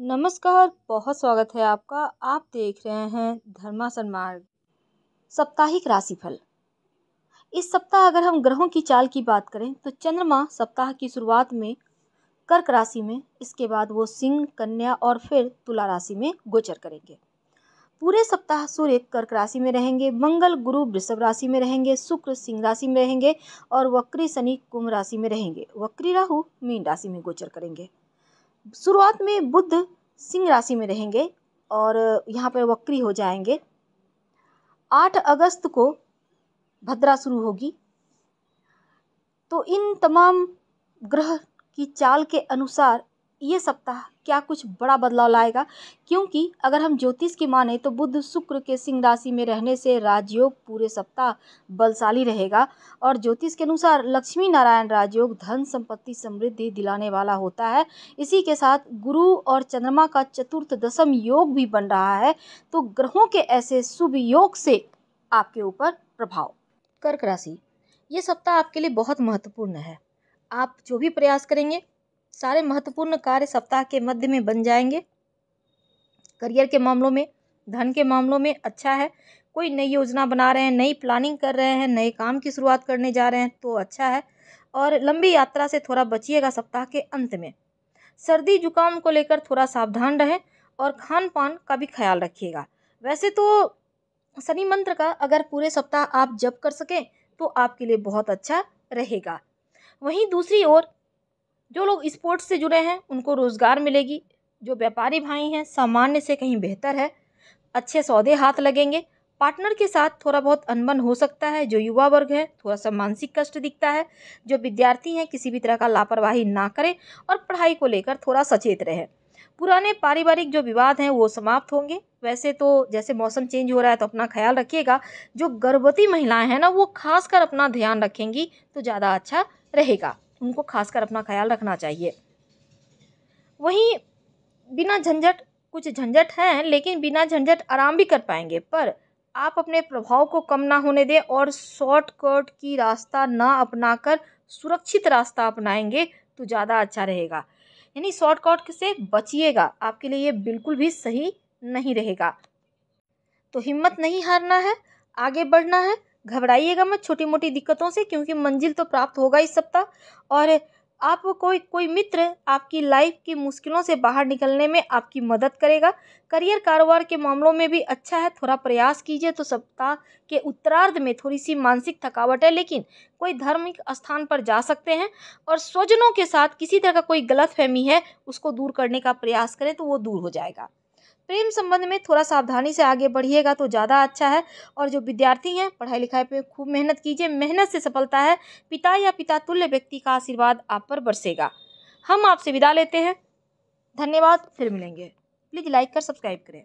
नमस्कार बहुत स्वागत है आपका आप देख रहे हैं धर्मासन मार्ग साप्ताहिक राशिफल इस सप्ताह अगर हम ग्रहों की चाल की बात करें तो चंद्रमा सप्ताह की शुरुआत में कर्क राशि में इसके बाद वो सिंह कन्या और फिर तुला राशि में गोचर करेंगे पूरे सप्ताह सूर्य कर्क राशि में रहेंगे मंगल गुरु वृषभ राशि में रहेंगे शुक्र सिंह राशि में रहेंगे और वक्री शनि कुंभ राशि में रहेंगे वक्री राहु मीन राशि में गोचर करेंगे शुरुआत में बुद्ध सिंह राशि में रहेंगे और यहाँ पर वक्री हो जाएंगे आठ अगस्त को भद्रा शुरू होगी तो इन तमाम ग्रह की चाल के अनुसार ये सप्ताह क्या कुछ बड़ा बदलाव लाएगा क्योंकि अगर हम ज्योतिष की माने तो बुध शुक्र के सिंह राशि में रहने से राजयोग पूरे सप्ताह बलशाली रहेगा और ज्योतिष के अनुसार लक्ष्मी नारायण राजयोग धन संपत्ति समृद्धि दिलाने वाला होता है इसी के साथ गुरु और चंद्रमा का चतुर्थ दशम योग भी बन रहा है तो ग्रहों के ऐसे शुभ योग से आपके ऊपर प्रभाव कर्क राशि ये सप्ताह आपके लिए बहुत महत्वपूर्ण है आप जो भी प्रयास करेंगे सारे महत्वपूर्ण कार्य सप्ताह के मध्य में बन जाएंगे करियर के मामलों में धन के मामलों में अच्छा है कोई नई योजना बना रहे हैं नई प्लानिंग कर रहे हैं नए काम की शुरुआत करने जा रहे हैं तो अच्छा है और लंबी यात्रा से थोड़ा बचिएगा सप्ताह के अंत में सर्दी जुकाम को लेकर थोड़ा सावधान रहें और खान पान का भी ख्याल रखिएगा वैसे तो शनि मंत्र का अगर पूरे सप्ताह आप जप कर सकें तो आपके लिए बहुत अच्छा रहेगा वहीं दूसरी ओर जो लोग स्पोर्ट्स से जुड़े हैं उनको रोज़गार मिलेगी जो व्यापारी भाई हैं सामान्य से कहीं बेहतर है अच्छे सौदे हाथ लगेंगे पार्टनर के साथ थोड़ा बहुत अनबन हो सकता है जो युवा वर्ग है थोड़ा सा मानसिक कष्ट दिखता है जो विद्यार्थी हैं किसी भी तरह का लापरवाही ना करें और पढ़ाई को लेकर थोड़ा सचेत रहें पुराने पारिवारिक जो विवाद हैं वो समाप्त होंगे वैसे तो जैसे मौसम चेंज हो रहा है तो अपना ख्याल रखिएगा जो गर्भवती महिलाएं हैं ना वो खासकर अपना ध्यान रखेंगी तो ज़्यादा अच्छा रहेगा उनको खासकर अपना ख्याल रखना चाहिए वहीं बिना झंझट कुछ झंझट हैं लेकिन बिना झंझट आराम भी कर पाएंगे पर आप अपने प्रभाव को कम ना होने दें और शॉर्टकट की रास्ता ना अपनाकर सुरक्षित रास्ता अपनाएंगे तो ज़्यादा अच्छा रहेगा यानी शॉर्टकट से बचिएगा आपके लिए ये बिल्कुल भी सही नहीं रहेगा तो हिम्मत नहीं हारना है आगे बढ़ना है घबराइएगा मत छोटी मोटी दिक्कतों से क्योंकि मंजिल तो प्राप्त होगा इस सप्ताह और आप कोई कोई मित्र आपकी लाइफ की मुश्किलों से बाहर निकलने में आपकी मदद करेगा करियर कारोबार के मामलों में भी अच्छा है थोड़ा प्रयास कीजिए तो सप्ताह के उत्तरार्ध में थोड़ी सी मानसिक थकावट है लेकिन कोई धार्मिक स्थान पर जा सकते हैं और स्वजनों के साथ किसी तरह का कोई गलत फहमी है उसको दूर करने का प्रयास करें तो वो दूर हो जाएगा प्रेम तो संबंध में थोड़ा सावधानी से आगे बढ़िएगा तो ज़्यादा अच्छा है और जो विद्यार्थी हैं पढ़ाई लिखाई पे खूब मेहनत कीजिए मेहनत से सफलता है पिता या पिता तुल्य व्यक्ति का आशीर्वाद आप पर बरसेगा हम आपसे विदा लेते हैं धन्यवाद फिर मिलेंगे प्लीज़ लाइक कर सब्सक्राइब करें